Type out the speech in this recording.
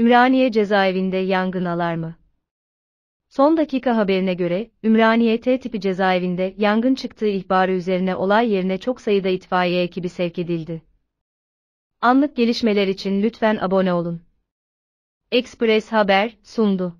Ümraniye cezaevinde yangın alarmı? Son dakika haberine göre, Ümraniye T tipi cezaevinde yangın çıktığı ihbarı üzerine olay yerine çok sayıda itfaiye ekibi sevk edildi. Anlık gelişmeler için lütfen abone olun. Express Haber sundu.